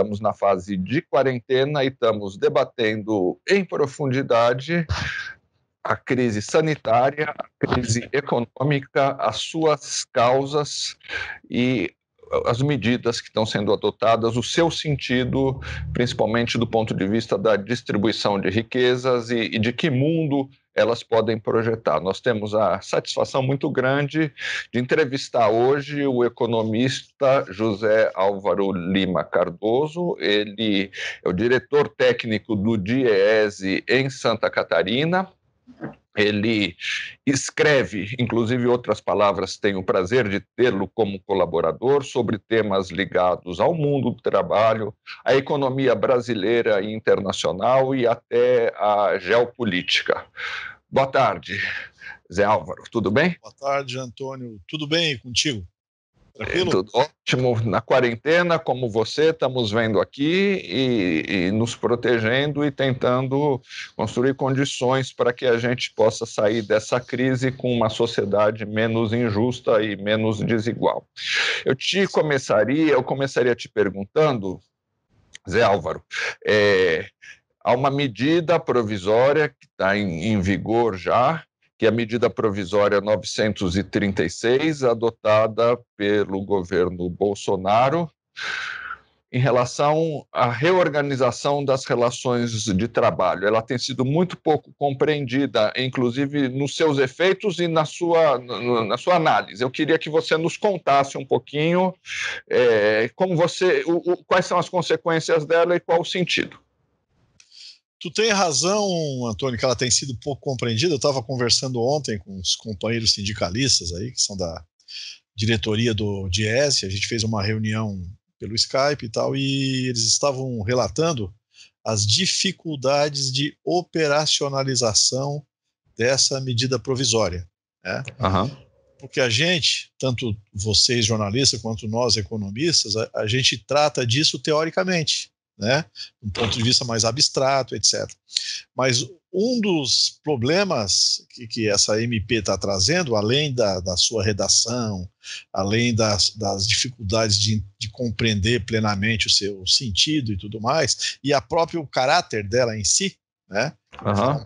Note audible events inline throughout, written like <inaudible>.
estamos na fase de quarentena e estamos debatendo em profundidade a crise sanitária, a crise econômica, as suas causas e as medidas que estão sendo adotadas, o seu sentido, principalmente do ponto de vista da distribuição de riquezas e, e de que mundo elas podem projetar. Nós temos a satisfação muito grande de entrevistar hoje o economista José Álvaro Lima Cardoso. Ele é o diretor técnico do DIEESE em Santa Catarina ele escreve, inclusive outras palavras, tenho o prazer de tê-lo como colaborador sobre temas ligados ao mundo do trabalho, à economia brasileira e internacional e até à geopolítica. Boa tarde, Zé Álvaro, tudo bem? Boa tarde, Antônio, tudo bem contigo? Tranquilo? tudo ótimo na quarentena, como você, estamos vendo aqui e, e nos protegendo e tentando construir condições para que a gente possa sair dessa crise com uma sociedade menos injusta e menos desigual. Eu te começaria, eu começaria te perguntando, Zé Álvaro, é, há uma medida provisória que está em, em vigor já, que é a medida provisória 936, adotada pelo governo Bolsonaro, em relação à reorganização das relações de trabalho. Ela tem sido muito pouco compreendida, inclusive nos seus efeitos e na sua, na sua análise. Eu queria que você nos contasse um pouquinho é, como você, o, o, quais são as consequências dela e qual o sentido. Tu tem razão, Antônio, que ela tem sido pouco compreendida. Eu estava conversando ontem com os companheiros sindicalistas aí, que são da diretoria do DIES, a gente fez uma reunião pelo Skype e tal, e eles estavam relatando as dificuldades de operacionalização dessa medida provisória. Né? Uhum. Porque a gente, tanto vocês jornalistas quanto nós economistas, a, a gente trata disso teoricamente né? Um ponto de vista mais abstrato, etc. Mas um dos problemas que, que essa MP está trazendo, além da, da, sua redação, além das, das dificuldades de, de, compreender plenamente o seu sentido e tudo mais, e a próprio caráter dela em si, né? Uhum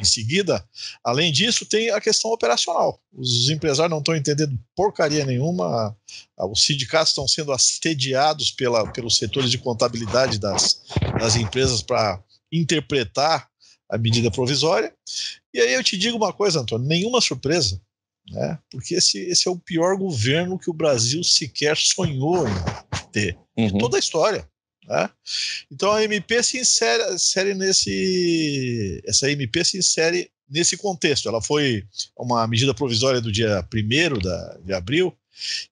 em seguida. Além disso, tem a questão operacional. Os empresários não estão entendendo porcaria nenhuma. Os sindicatos estão sendo assediados pela, pelos setores de contabilidade das, das empresas para interpretar a medida provisória. E aí eu te digo uma coisa, Antônio: nenhuma surpresa. Né? Porque esse, esse é o pior governo que o Brasil sequer sonhou em ter. Uhum. Toda a história. Né? Então a MP se insere, insere nesse. Essa MP se insere nesse contexto. Ela foi uma medida provisória do dia 1 de abril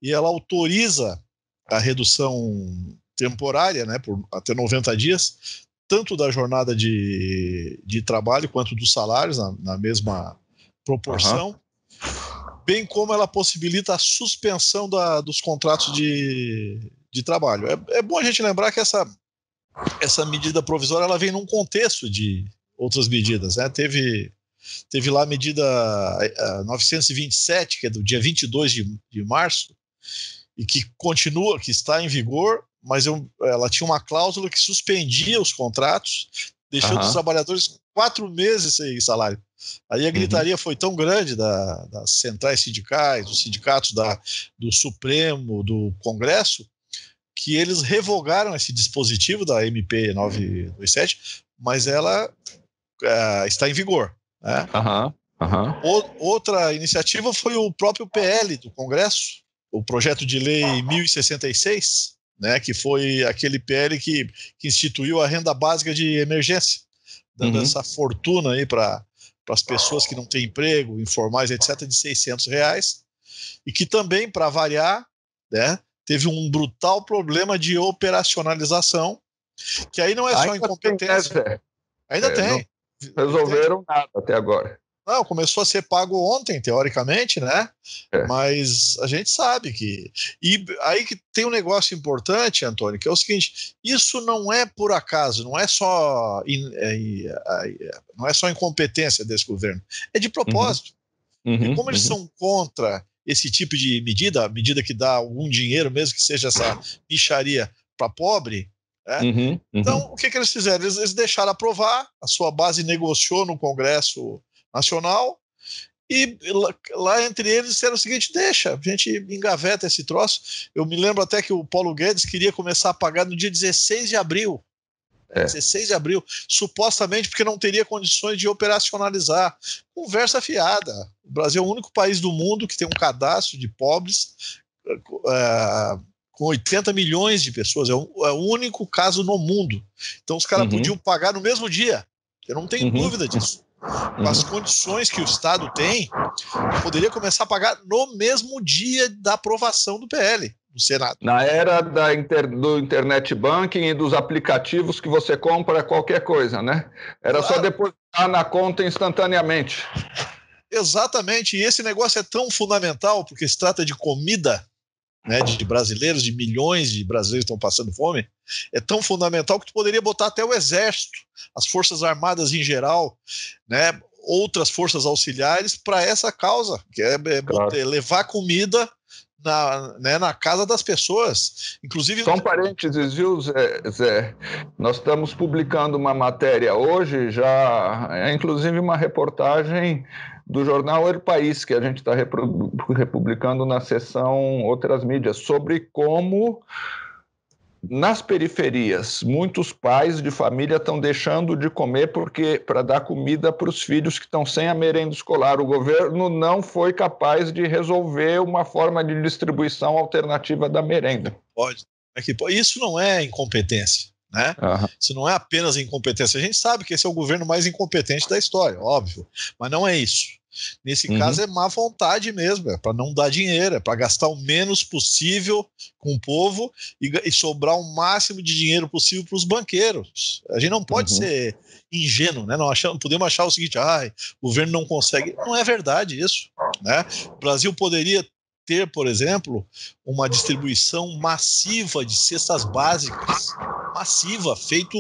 e ela autoriza a redução temporária, né, por até 90 dias, tanto da jornada de, de trabalho quanto dos salários na, na mesma proporção, uhum. bem como ela possibilita a suspensão da, dos contratos de, de trabalho. É, é bom a gente lembrar que essa, essa medida provisória ela vem num contexto de outras medidas. Né? Teve, teve lá a medida 927, que é do dia 22 de, de março, e que continua, que está em vigor, mas eu, ela tinha uma cláusula que suspendia os contratos, deixando uhum. os trabalhadores quatro meses sem salário. Aí a uhum. gritaria uhum. foi tão grande da, das centrais sindicais, dos sindicatos da, do Supremo, do Congresso, que eles revogaram esse dispositivo da MP 927, mas ela é, está em vigor. Né? Uhum, uhum. O, outra iniciativa foi o próprio PL do Congresso, o projeto de lei 1066, né, que foi aquele PL que, que instituiu a renda básica de emergência, dando uhum. essa fortuna aí para as pessoas que não têm emprego, informais, etc., de 600 reais, e que também, para variar, né, teve um brutal problema de operacionalização, que aí não é só Ainda incompetência. Tem, né, Ainda é, tem. resolveram tem. nada até agora. Não, começou a ser pago ontem, teoricamente, né? É. Mas a gente sabe que. E aí que tem um negócio importante, Antônio, que é o seguinte: isso não é por acaso, não é só, in... É, é, é, não é só incompetência desse governo, é de propósito. Uhum. Uhum. E como eles uhum. são contra esse tipo de medida, medida que dá algum dinheiro, mesmo que seja essa bicharia para pobre. Né? Uhum, uhum. Então, o que, que eles fizeram? Eles, eles deixaram aprovar, a sua base negociou no Congresso Nacional, e lá entre eles disseram o seguinte: deixa, a gente engaveta esse troço. Eu me lembro até que o Paulo Guedes queria começar a pagar no dia 16 de abril. É. 16 de abril, supostamente porque não teria condições de operacionalizar. Conversa fiada. O Brasil é o único país do mundo que tem um cadastro de pobres eh, com 80 milhões de pessoas. É o, é o, único caso no mundo. Então os caras uhum. podiam pagar no mesmo dia. Eu não tenho uhum. dúvida disso. Com uhum. as condições que o Estado tem, poderia começar a pagar no mesmo dia da aprovação do PL do Senado. Na era da inter, do internet banking e dos aplicativos que você compra qualquer coisa, né? Era claro. só depositar na conta instantaneamente. Exatamente, e esse negócio é tão fundamental porque se trata de comida, né, de brasileiros, de milhões de brasileiros que estão passando fome, é tão fundamental que tu poderia botar até o exército, as forças armadas em geral, né, outras forças auxiliares para essa causa, que é, é claro. levar comida na, né, na casa das pessoas. Inclusive. são parênteses, viu, Zé, Zé? Nós estamos publicando uma matéria hoje, já é inclusive uma reportagem do jornal El País, que a gente está republicando na seção Outras Mídias, sobre como nas periferias, muitos pais de família estão deixando de comer porque para dar comida para os filhos que estão sem a merenda escolar. O governo não foi capaz de resolver uma forma de distribuição alternativa da merenda. Pode. É isso não é incompetência. Né? Uhum. Isso não é apenas incompetência. A gente sabe que esse é o governo mais incompetente da história, óbvio. Mas não é isso. Nesse uhum. caso é má vontade mesmo, é para não dar dinheiro, é para gastar o menos possível com o povo e, e sobrar o máximo de dinheiro possível para os banqueiros. A gente não pode uhum. ser ingênuo, né? Não achamos, podemos achar o seguinte, ah, o governo não consegue. Não é verdade isso, né? O Brasil poderia ter, por exemplo, uma distribuição massiva de cestas básicas, massiva, feito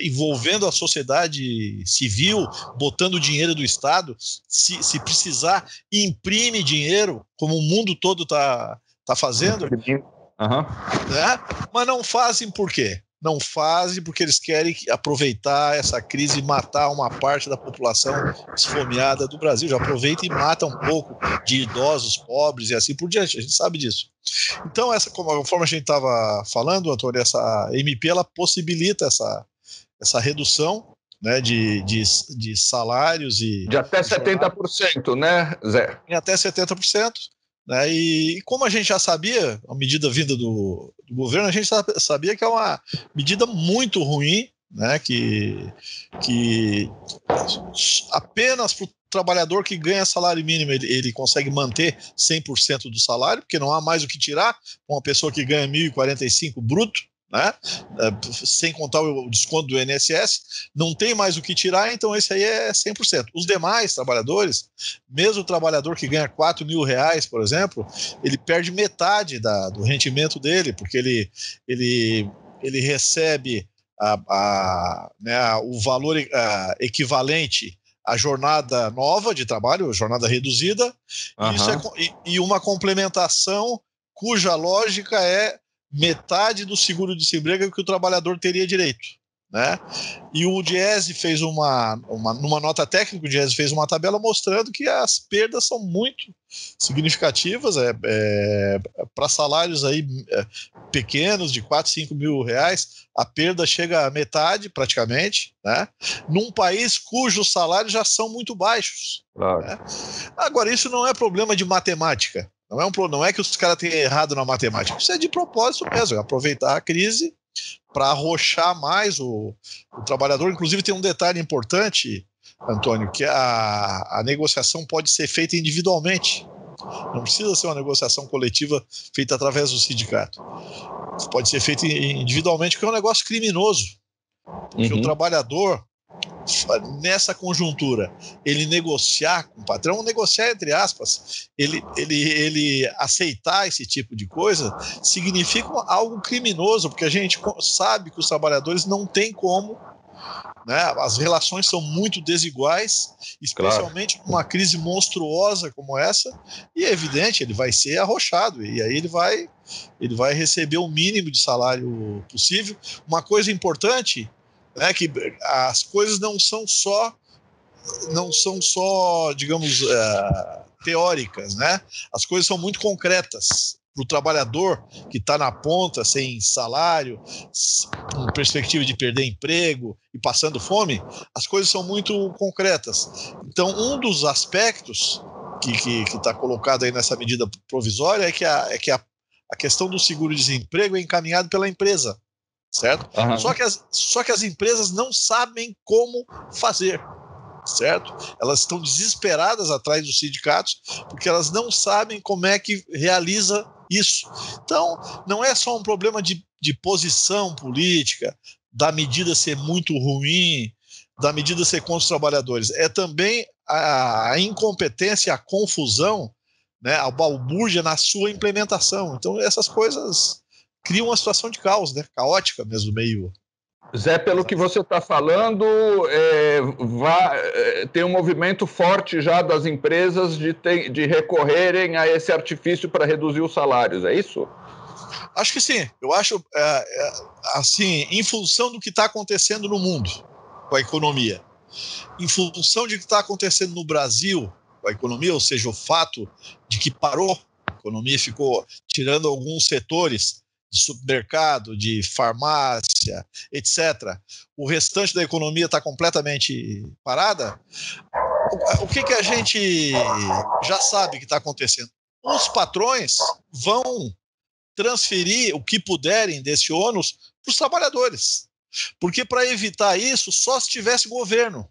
envolvendo a sociedade civil, botando dinheiro do Estado, se, se precisar, imprime dinheiro, como o mundo todo está tá fazendo. Uhum. Né? Mas não fazem por quê? Não fazem porque eles querem aproveitar essa crise e matar uma parte da população esfomeada do Brasil. Já aproveita e mata um pouco de idosos, pobres e assim por diante. A gente sabe disso. Então, essa, conforme a gente estava falando, Antônio, essa MP ela possibilita essa, essa redução né, de, de, de salários e. De até 70%, né, Zé? Em até 70%. Né, e, e, como a gente já sabia, a medida vinda do, do governo, a gente sabia que é uma medida muito ruim, né, que, que apenas para o trabalhador que ganha salário mínimo ele, ele consegue manter 100% do salário, porque não há mais o que tirar uma pessoa que ganha 1.045 bruto, né? É, sem contar o desconto do INSS, não tem mais o que tirar, então esse aí é 100%. Os demais trabalhadores, mesmo o trabalhador que ganha 4 mil reais, por exemplo, ele perde metade da, do rendimento dele, porque ele, ele, ele recebe a, a, né, o valor a, equivalente à jornada nova de trabalho, jornada reduzida, uhum. é, e, e uma complementação cuja lógica é metade do seguro de desemprego que o trabalhador teria direito. Né? E o Diese fez uma, uma, numa nota técnica, o Diese fez uma tabela mostrando que as perdas são muito significativas é, é para salários aí é, pequenos de 4, 5 mil reais, a perda chega a metade praticamente, né? Num país cujos salários já são muito baixos. Claro. Né? Agora isso não é problema de matemática, não é, um, não é que os caras tenham errado na matemática, isso é de propósito mesmo, é aproveitar a crise para arrochar mais o, o, trabalhador. Inclusive, tem um detalhe importante, Antônio, que a, a negociação pode ser feita individualmente. Não precisa ser uma negociação coletiva feita através do sindicato. Pode ser feita individualmente, porque é um negócio criminoso. Porque uhum. o trabalhador nessa conjuntura, ele negociar com o patrão, negociar entre aspas, ele, ele, ele aceitar esse tipo de coisa, significa algo criminoso, porque a gente sabe que os trabalhadores não têm como né? As relações são muito desiguais, especialmente claro. numa crise monstruosa como essa, e é evidente, ele vai ser arrochado, e aí ele vai ele vai receber o mínimo de salário possível. Uma coisa importante né? Que as coisas não são só não são só, digamos, uh, teóricas, né? As coisas são muito concretas para o trabalhador que está na ponta, sem salário, com perspectiva de perder emprego e passando fome, as coisas são muito concretas. Então, um dos aspectos que está colocado aí nessa medida provisória é que a, é que a, a questão do seguro-desemprego é encaminhado pela empresa certo? Uhum. Só, que as, só que as empresas não sabem como fazer, certo? Elas estão desesperadas atrás dos sindicatos porque elas não sabem como é que realiza isso. Então, não é só um problema de, de posição política, da medida ser muito ruim, da medida ser contra os trabalhadores, é também a, a incompetência, a confusão, né, a balbúrdia na sua implementação. Então, essas coisas cria uma situação de caos, né? Caótica mesmo, meio. Zé, pelo que você está falando, é, vá, é, tem um movimento forte já das empresas de, de recorrerem a esse artifício para reduzir os salários, é isso? Acho que sim. Eu acho, é, é assim, em função do que está acontecendo no mundo com a economia, em função de que está acontecendo no Brasil com a economia, ou seja, o fato de que parou, a economia ficou tirando alguns setores, de supermercado, de farmácia, etc., o restante da economia está completamente parada, o que, que a gente já sabe que está acontecendo? Os patrões vão transferir o que puderem desse ônus para os trabalhadores. Porque para evitar isso, só se tivesse governo,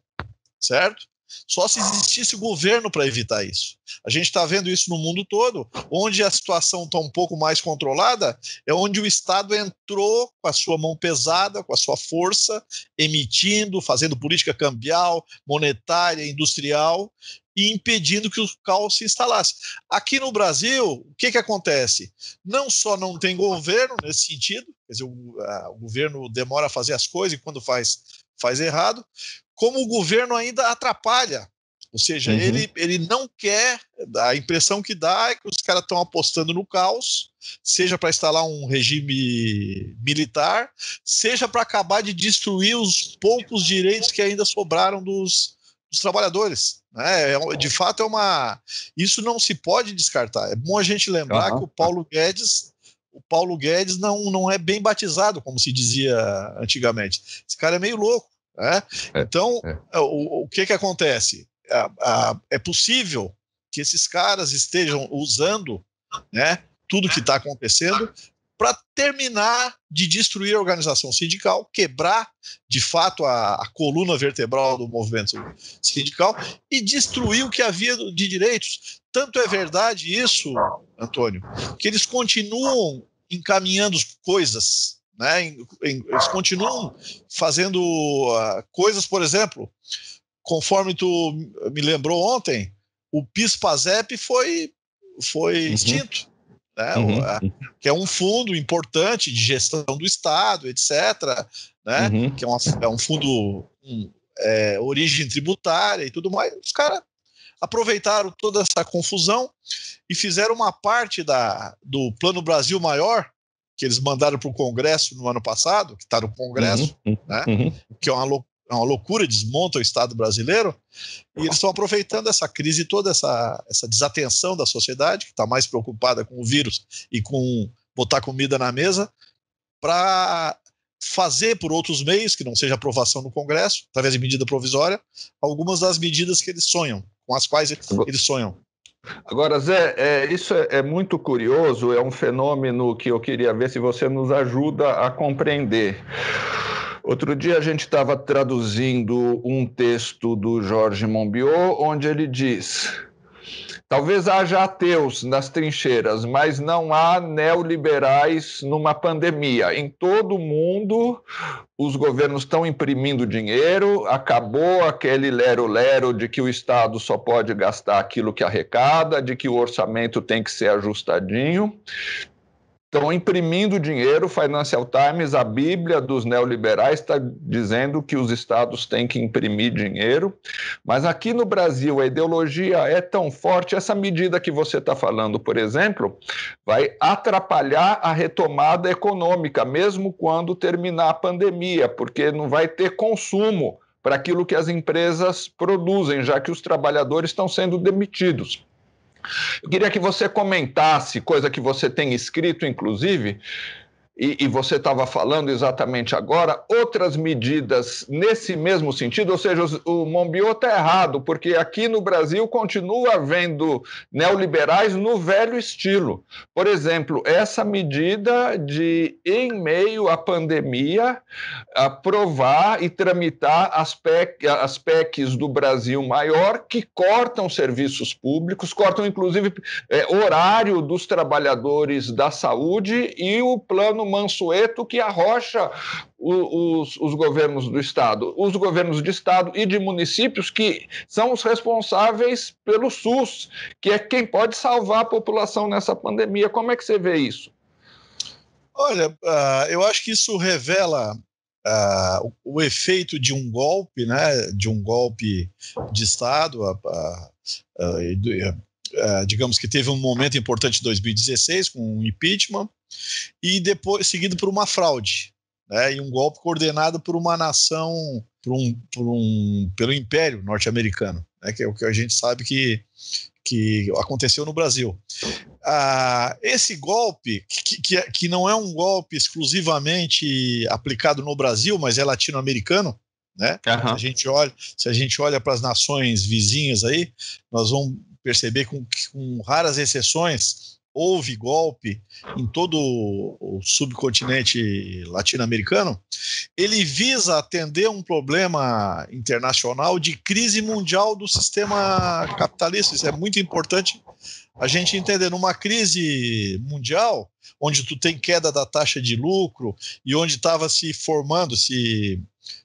certo? Só se existisse governo para evitar isso. A gente está vendo isso no mundo todo. Onde a situação está um pouco mais controlada é onde o Estado entrou com a sua mão pesada, com a sua força, emitindo, fazendo política cambial, monetária, industrial e impedindo que o caos se instalasse. Aqui no Brasil, o que, que acontece? Não só não tem governo nesse sentido, quer dizer, o, a, o governo demora a fazer as coisas e quando faz faz errado, como o governo ainda atrapalha. Ou seja, uhum. ele, ele não quer, a impressão que dá é que os caras estão apostando no caos, seja para instalar um regime militar, seja para acabar de destruir os poucos direitos que ainda sobraram dos, dos trabalhadores. Né? É de fato, é uma. Isso não se pode descartar. É bom a gente lembrar uhum. que o Paulo Guedes o Paulo Guedes não, não é bem batizado, como se dizia antigamente. Esse cara é meio louco. Né? É, então, é. é o, o que, que acontece? A, a, é possível que esses caras estejam usando né, tudo que está acontecendo para terminar de destruir a organização sindical, quebrar de fato a, a, coluna vertebral do movimento sindical e destruir o que havia de direitos. Tanto é verdade isso, Antônio, que eles continuam encaminhando coisas, né? Eles continuam fazendo uh, coisas, por exemplo, conforme tu me lembrou ontem, o PIS/PASEP foi foi uhum. extinto, né? Uhum. Ah, que é um fundo importante de gestão do Estado, etc. Né? Uhum. Que é, uma, é, um fundo um, é, origem tributária e tudo mais. Os caras aproveitaram toda essa confusão e fizeram uma parte da, do Plano Brasil Maior, que eles mandaram para o Congresso no ano passado, que está no Congresso, uhum, uhum, né? Uhum. que é uma, lou é uma loucura, desmonta o Estado brasileiro, e eles estão aproveitando essa crise toda, essa, essa desatenção da sociedade, que está mais preocupada com o vírus e com botar comida na mesa, para fazer por outros meios, que não seja aprovação no Congresso, através de medida provisória, algumas das medidas que eles sonham com as quais eles sonham. Agora, Zé, é, isso é, é, muito curioso, é um fenômeno que eu queria ver se você nos ajuda a compreender. Outro dia a gente estava traduzindo um texto do Jorge Monbiot, onde ele diz Talvez haja ateus nas trincheiras, mas não há neoliberais numa pandemia. Em todo o mundo, os governos estão imprimindo dinheiro, acabou aquele lero-lero de que o Estado só pode gastar aquilo que arrecada, de que o orçamento tem que ser ajustadinho estão imprimindo dinheiro. O Financial Times, a Bíblia dos neoliberais, está dizendo que os estados têm que imprimir dinheiro. Mas aqui no Brasil, a ideologia é tão forte. Essa medida que você está falando, por exemplo, vai atrapalhar a retomada econômica, mesmo quando terminar a pandemia, porque não vai ter consumo para aquilo que as empresas produzem, já que os trabalhadores estão sendo demitidos. Eu queria que você comentasse, coisa que você tem escrito, inclusive, e, e você estava falando exatamente agora, outras medidas nesse mesmo sentido, ou seja, o Monbiot está errado, porque aqui no Brasil continua havendo neoliberais no velho estilo. Por exemplo, essa medida de, em meio à pandemia, aprovar e tramitar as, PEC, as PECs do Brasil maior que cortam serviços públicos, cortam inclusive é, horário dos trabalhadores da saúde e o plano Mansueto que arrocha os, os, governos do Estado, os governos de Estado e de municípios que são os responsáveis pelo SUS, que é quem pode salvar a população nessa pandemia. Como é que você vê isso? Olha, uh, eu acho que isso revela Uh, o, o efeito de um golpe, né, de um golpe de Estado, uh, uh, digamos que teve um momento importante em 2016 com o um impeachment, e depois seguido por uma fraude, né? E um golpe coordenado por uma nação, por um, por um pelo Império Norte-Americano, né? Que é o que a gente sabe que que aconteceu no Brasil. Ah, esse golpe, que, que, que é, não é um golpe exclusivamente aplicado no Brasil, mas é latino-americano, né? Uhum. a gente olha, se a gente olha para as nações vizinhas aí, nós vamos perceber com, com raras exceções houve golpe em todo o subcontinente latino-americano, ele visa atender um problema internacional de crise mundial do sistema capitalista. Isso é muito importante a gente entender. Numa crise mundial, onde tu tem queda da taxa de lucro e onde estava se formando, se,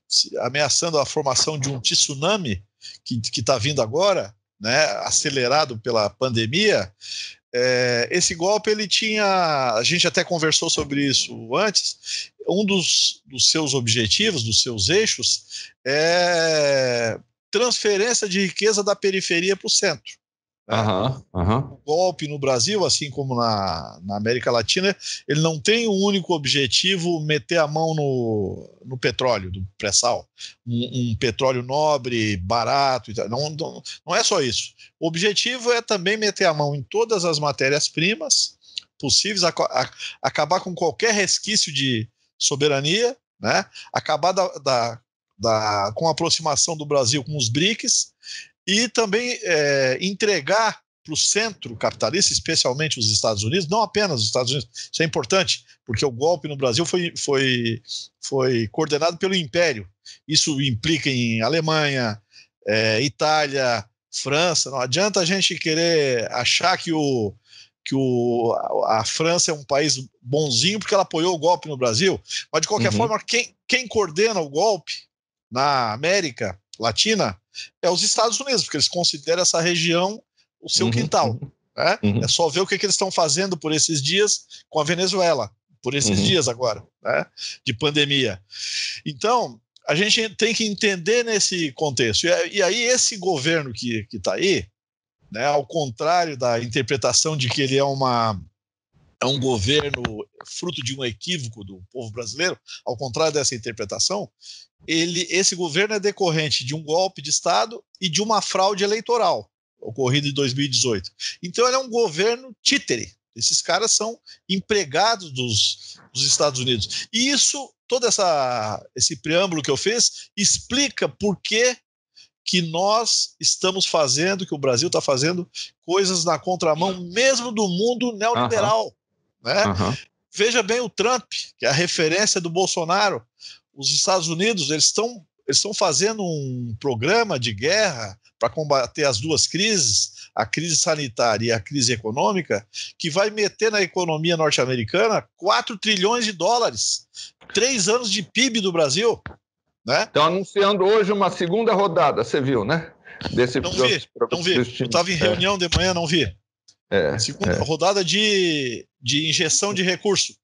se, ameaçando a formação de um tsunami que está vindo agora, né, acelerado pela pandemia, é, esse golpe ele tinha, a gente até conversou sobre isso antes. Um dos, dos seus objetivos, dos seus eixos, é transferência de riqueza da periferia para o centro. Uhum, uhum. O golpe no Brasil, assim como na, na, América Latina, ele não tem um único objetivo meter a mão no, no petróleo, do pré-sal. Um, um, petróleo nobre, barato. Não, não, não é só isso. O objetivo é também meter a mão em todas as matérias-primas possíveis, a, a, acabar com qualquer resquício de soberania, né? acabar da, da, da, com a aproximação do Brasil com os BRICS e também é, entregar para o centro capitalista, especialmente os Estados Unidos, não apenas os Estados Unidos, isso é importante, porque o golpe no Brasil foi, foi, foi coordenado pelo Império. Isso implica em Alemanha, é, Itália, França. Não adianta a gente querer achar que, o, que o, a, a França é um país bonzinho porque ela apoiou o golpe no Brasil, mas de qualquer uhum. forma, quem, quem coordena o golpe na América Latina é os Estados Unidos, porque eles consideram essa região o seu uhum. quintal. Né? Uhum. É só ver o que, que eles estão fazendo por esses dias com a Venezuela, por esses uhum. dias agora, né? de pandemia. Então, a gente tem que entender nesse contexto. E, e aí, esse governo que está aí, né, ao contrário da interpretação de que ele é uma é um governo fruto de um equívoco do povo brasileiro, ao contrário dessa interpretação, ele, esse governo é decorrente de um golpe de Estado e de uma fraude eleitoral ocorrida em 2018. Então, ele é um governo títere. Esses caras são empregados dos, dos Estados Unidos. E isso, todo essa, esse preâmbulo que eu fiz, explica por que que nós estamos fazendo, que o Brasil está fazendo coisas na contramão mesmo do mundo neoliberal. Uhum. Né? Uhum. Veja bem o Trump, que é a referência do Bolsonaro. Os Estados Unidos eles estão eles estão fazendo um programa de guerra para combater as duas crises, a crise sanitária e a crise econômica, que vai meter na economia norte-americana 4 trilhões de dólares, três anos de PIB do Brasil. Né? Estão anunciando hoje uma segunda rodada, você viu, né? Desse, não vi, não vi. Eu estava em reunião é. de manhã, não vi. É, segunda é. rodada de de injeção de recurso.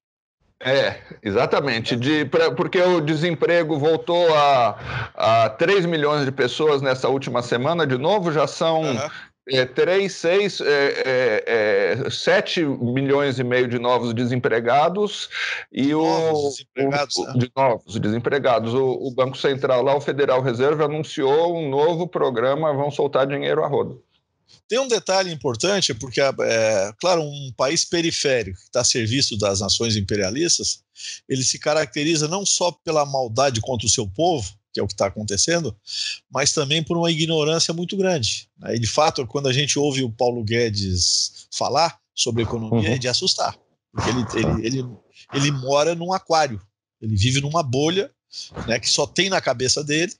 É, exatamente. De, pra, porque o desemprego voltou a, a 3 milhões de pessoas nessa última semana, de novo, já são uhum. é, 3, 6, é, é, 7 é, milhões e meio de novos desempregados. E novos o, desempregados, o, né? De novos desempregados. O, o Banco Central, lá, o Federal Reserve anunciou um novo programa, vão soltar dinheiro a roda. Tem um detalhe importante, porque, ah, é, claro, um país periférico que está a serviço das nações imperialistas, ele se caracteriza não só pela maldade contra o seu povo, que é o que está acontecendo, mas também por uma ignorância muito grande. Né? E, de fato, quando a gente ouve o Paulo Guedes falar sobre economia, uhum. é de assustar, porque ele, tá. ele, ele, ele mora num aquário, ele vive numa bolha né, que só tem na cabeça dele,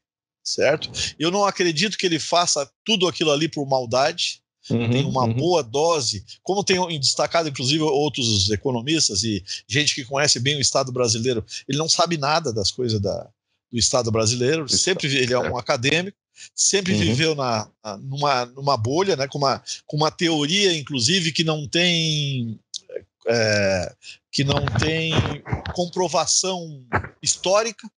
certo? Eu não acredito que ele faça tudo aquilo ali por maldade. Uhum, tem uma uhum. boa dose, como tem destacado inclusive outros economistas e gente que conhece bem o Estado brasileiro, ele não sabe nada das coisas da, do Estado brasileiro, sempre ele é um acadêmico, sempre uhum. viveu na, numa, numa bolha, né, com, uma, com uma teoria, inclusive, que não tem. É, que não tem comprovação histórica,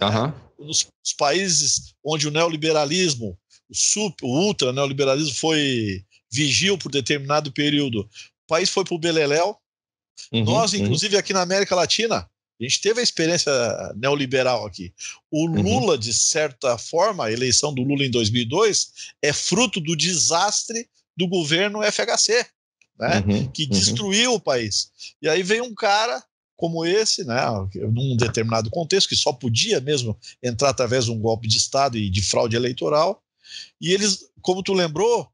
Uhum. Nos, nos, países onde o neoliberalismo, o, super, o ultra neoliberalismo foi vigil por determinado período, o país foi para o Beleléu. Uhum, Nós, uhum. inclusive, uhum. aqui na América Latina, a gente teve a experiência neoliberal aqui. O uhum. Lula, de certa forma, a eleição do Lula em 2002 é fruto do desastre do governo FHC, né? Uhum, que destruiu o país. E aí vem um cara como esse, né, num determinado contexto, que só podia mesmo entrar através de um golpe de Estado e de fraude eleitoral. E eles, como tu lembrou,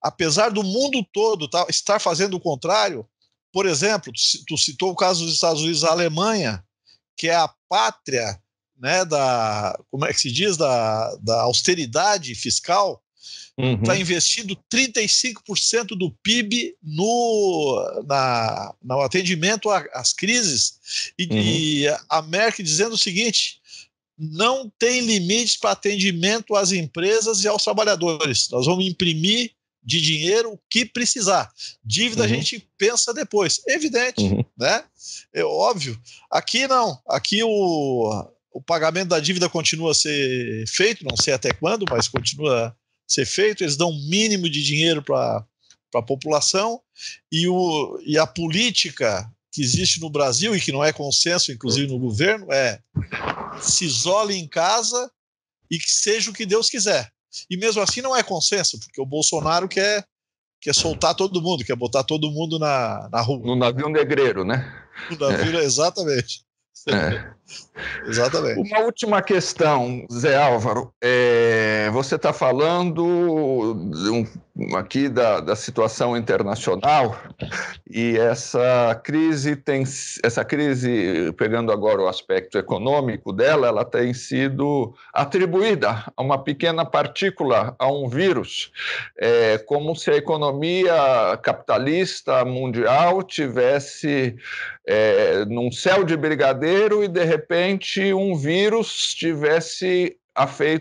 apesar do mundo todo tá, estar fazendo o contrário, por exemplo, tu citou o caso dos Estados Unidos, a Alemanha, que é a pátria né, da, como é que se diz, da, da austeridade fiscal, Está uhum. Tá investindo 35% do PIB no, na, no atendimento às crises. E, uhum. e a Merck dizendo o seguinte: não tem limites para atendimento às empresas e aos trabalhadores. Nós vamos imprimir de dinheiro o que precisar. Dívida uhum. a gente pensa depois. Evidente, uhum. né? É óbvio. Aqui não. Aqui o, o pagamento da dívida continua a ser feito, não sei até quando, mas continua ser feito, eles dão um mínimo de dinheiro para a população e, o, e a política que existe no Brasil e que não é consenso, inclusive no governo, é se isole em casa e que seja o que Deus quiser. E mesmo assim não é consenso, porque o Bolsonaro quer, quer soltar todo mundo, quer botar todo mundo na, na rua. No navio negreiro, né? No navio, é. exatamente. É. <laughs> Exatamente. Uma última questão, Zé Álvaro. É, você está falando de um aqui da, da situação internacional e essa crise tem essa crise pegando agora o aspecto econômico dela ela tem sido atribuída a uma pequena partícula a um vírus é como se a economia capitalista mundial tivesse é, num céu de brigadeiro e de repente um vírus tivesse a eh,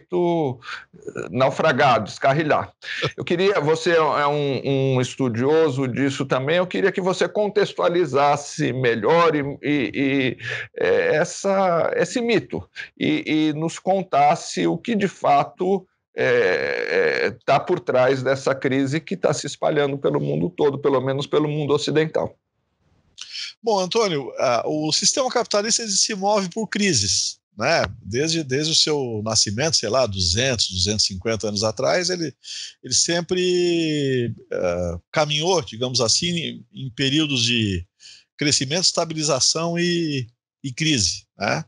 naufragado, descarrilhar. Eu queria, você é, é um, um, estudioso disso também, eu queria que você contextualizasse melhor e, e, e eh, essa, esse mito e, e, nos contasse o que de fato está eh, é, é, por trás dessa crise que está se espalhando pelo mundo todo, pelo menos pelo mundo ocidental. Bom, Antônio, ah, o sistema capitalista se move por crises né, desde, desde o seu nascimento, sei lá, 200, 250 anos atrás, ele, ele sempre uh, caminhou, digamos assim, em, em, períodos de crescimento, estabilização e, e crise. Né?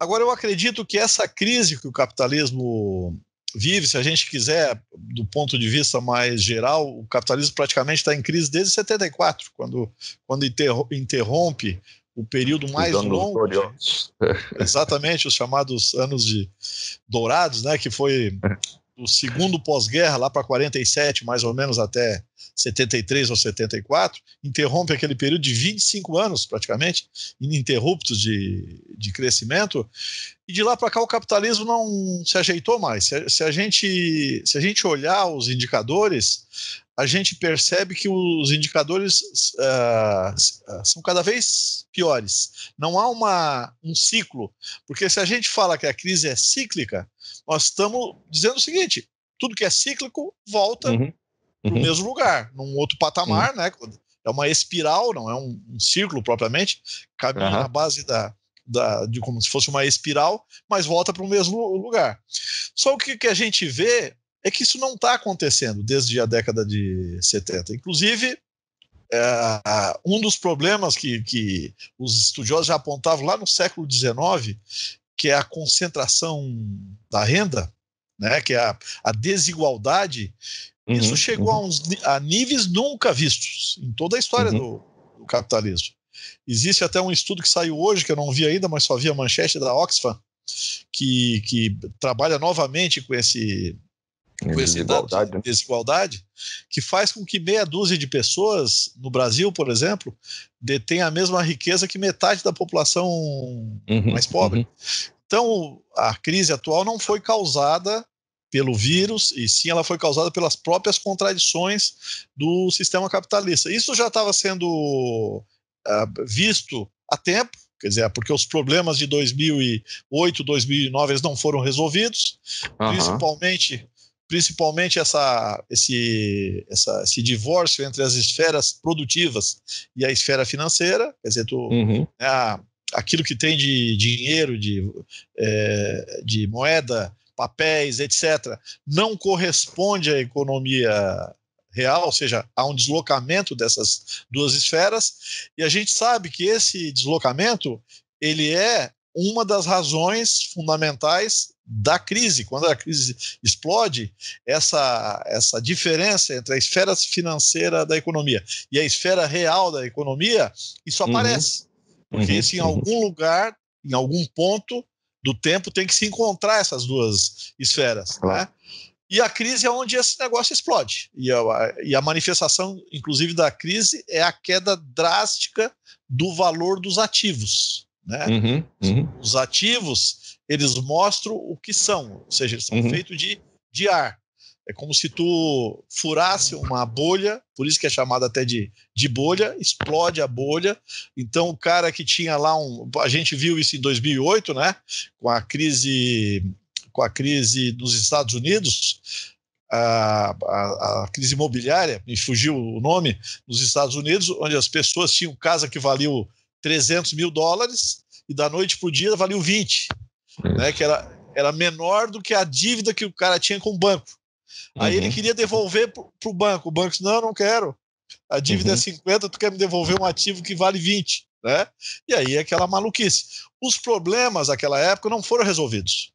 Agora, eu acredito que essa crise que o capitalismo vive, se a gente quiser, do ponto de vista mais geral, o capitalismo praticamente está em crise desde 74, quando, quando interrompe o período mais os longo. Gloriosos. <laughs> Exatamente, os chamados anos de dourados, né, que foi <laughs> o segundo pós-guerra lá para 47, mais ou menos até 73 ou 74, interrompe aquele período de 25 anos, praticamente, ininterruptos de, de crescimento, e de lá para cá o capitalismo não se ajeitou mais. Se a, se, a gente, se a gente olhar os indicadores, a gente percebe que os indicadores uh, são cada vez piores. Não há uma, um ciclo, porque se a gente fala que a crise é cíclica, nós estamos dizendo o seguinte: tudo que é cíclico volta uhum para o uhum. mesmo lugar, num outro patamar, uhum. né? É uma espiral, não é um, um círculo propriamente, caminha uhum. na base da, da, de como se fosse uma espiral, mas volta para o mesmo lugar. Só o que, que a gente vê é que isso não está acontecendo desde a década de 70. Inclusive, é, um dos problemas que, que os estudiosos já apontavam lá no século XIX, que é a concentração da renda, né, que é a, a desigualdade Uhum, Isso chegou uhum. a, uns, a, níveis nunca vistos em toda a história uhum. do, do, capitalismo. Existe até um estudo que saiu hoje, que eu não vi ainda, mas só vi a manchete da Oxfam, que, que trabalha novamente com esse com esse desigualdade. Né? desigualdade, que faz com que meia dúzia de pessoas no Brasil, por exemplo, detém a mesma riqueza que metade da população uhum, mais pobre. Uhum. Então, a crise atual não foi causada pelo vírus, e sim ela foi causada pelas próprias contradições do sistema capitalista. Isso já estava sendo uh, visto há tempo, quer dizer, porque os problemas de 2008, 2009 eles não foram resolvidos, uhum. principalmente principalmente essa, esse, essa, esse divórcio entre as esferas produtivas e a esfera financeira, quer dizer, tu, uhum. Né, a, aquilo que tem de dinheiro, de, é, de moeda papéis, etc., não corresponde à economia real, ou seja, há um deslocamento dessas duas esferas, e a gente sabe que esse deslocamento ele é uma das razões fundamentais da crise. Quando a crise explode, essa, essa diferença entre a esfera financeira da economia e a esfera real da economia, isso uhum. aparece. Uhum. Porque uhum. se em algum uhum. lugar, em algum ponto, do tempo tem que se encontrar essas duas esferas, né? claro. né? E a crise é onde esse negócio explode. E a, e a, manifestação, inclusive, da crise é a queda drástica do valor dos ativos. Né? Uhum, uhum. Os ativos, eles mostram o que são, ou seja, eles são uhum. feitos de, de ar. É como se tu furasse uma bolha, por isso que é chamada até de, de bolha, explode a bolha. Então o cara que tinha lá um, a gente viu isso em 2008, né, com a crise com a crise dos Estados Unidos, a, a, a, crise imobiliária, me fugiu o nome, nos Estados Unidos, onde as pessoas tinham casa que valia 300 mil dólares e da noite para o dia valia 20, né, hum. que era, era menor do que a dívida que o cara tinha com o banco. Aí uhum. ele queria devolver para o banco. O banco disse: não, não quero. A dívida é uhum. é 50, tu quer me devolver um ativo que vale 20. Né? E aí é aquela maluquice. Os problemas daquela época não foram resolvidos.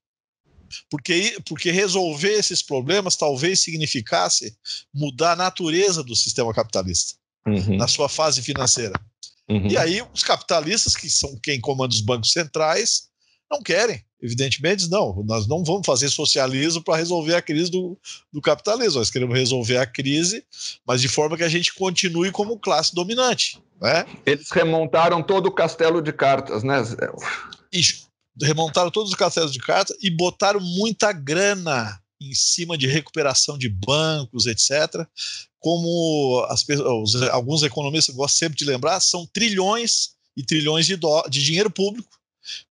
Porque, porque resolver esses problemas talvez significasse mudar a natureza do sistema capitalista uhum. na sua fase financeira. Uhum. E aí os capitalistas, que são quem comanda os bancos centrais, não querem. Evidentemente, não. Nós não vamos fazer socialismo para resolver a crise do, do capitalismo. Nós queremos resolver a crise, mas de forma que a gente continue como classe dominante. Né? Eles remontaram todo o castelo de cartas, né, Zé? E remontaram todos os castelos de cartas e botaram muita grana em cima de recuperação de bancos, etc. Como as, alguns economistas gostam sempre de lembrar, são trilhões e trilhões de, do, de dinheiro público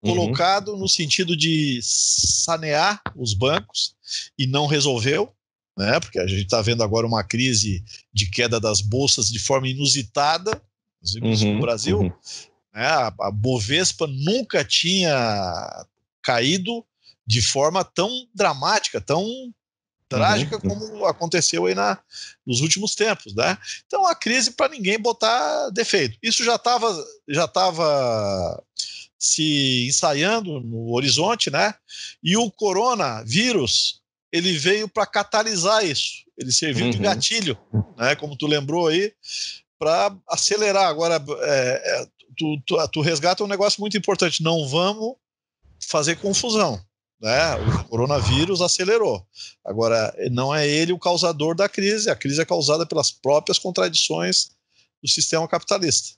Uhum. colocado uhum. no sentido de sanear os bancos e não resolveu, né? Porque a gente está vendo agora uma crise de queda das bolsas de forma inusitada, uhum. no Brasil. Uhum. Né? A, Bovespa nunca tinha caído de forma tão dramática, tão trágica uhum, como aconteceu aí na, nos últimos tempos, né? Então a crise para ninguém botar defeito. Isso já estava já tava se ensaiando no horizonte, né? E o coronavírus ele veio para catalisar isso. Ele serviu uhum. de gatilho, né? Como tu lembrou aí, para acelerar. Agora, é, é, tu, tu, tu resgata um negócio muito importante. Não vamos fazer confusão. Né? O coronavírus acelerou. Agora, não é ele o causador da crise, a crise é causada pelas próprias contradições do sistema capitalista.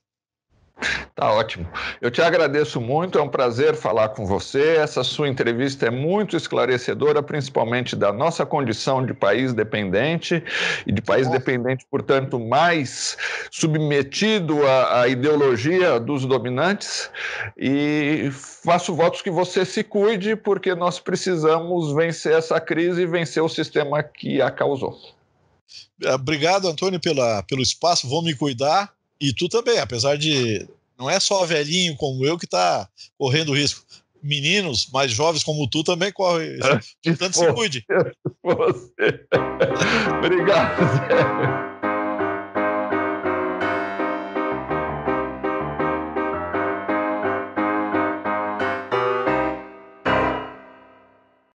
Tá ótimo. Eu te agradeço muito, é um prazer falar com você. Essa sua entrevista é muito esclarecedora, principalmente da nossa condição de país dependente e de país nossa. dependente, portanto, mais submetido à, à, ideologia dos dominantes. E faço votos que você se cuide, porque nós precisamos vencer essa crise e vencer o sistema que a causou. Obrigado, Antônio, pela, pelo espaço. Vou me cuidar e tu também, apesar de. Não é só velhinho como eu que está correndo risco. Meninos mais jovens como tu também correm. Portanto, <laughs> se cuide. <laughs> <laughs> Obrigado, Zé.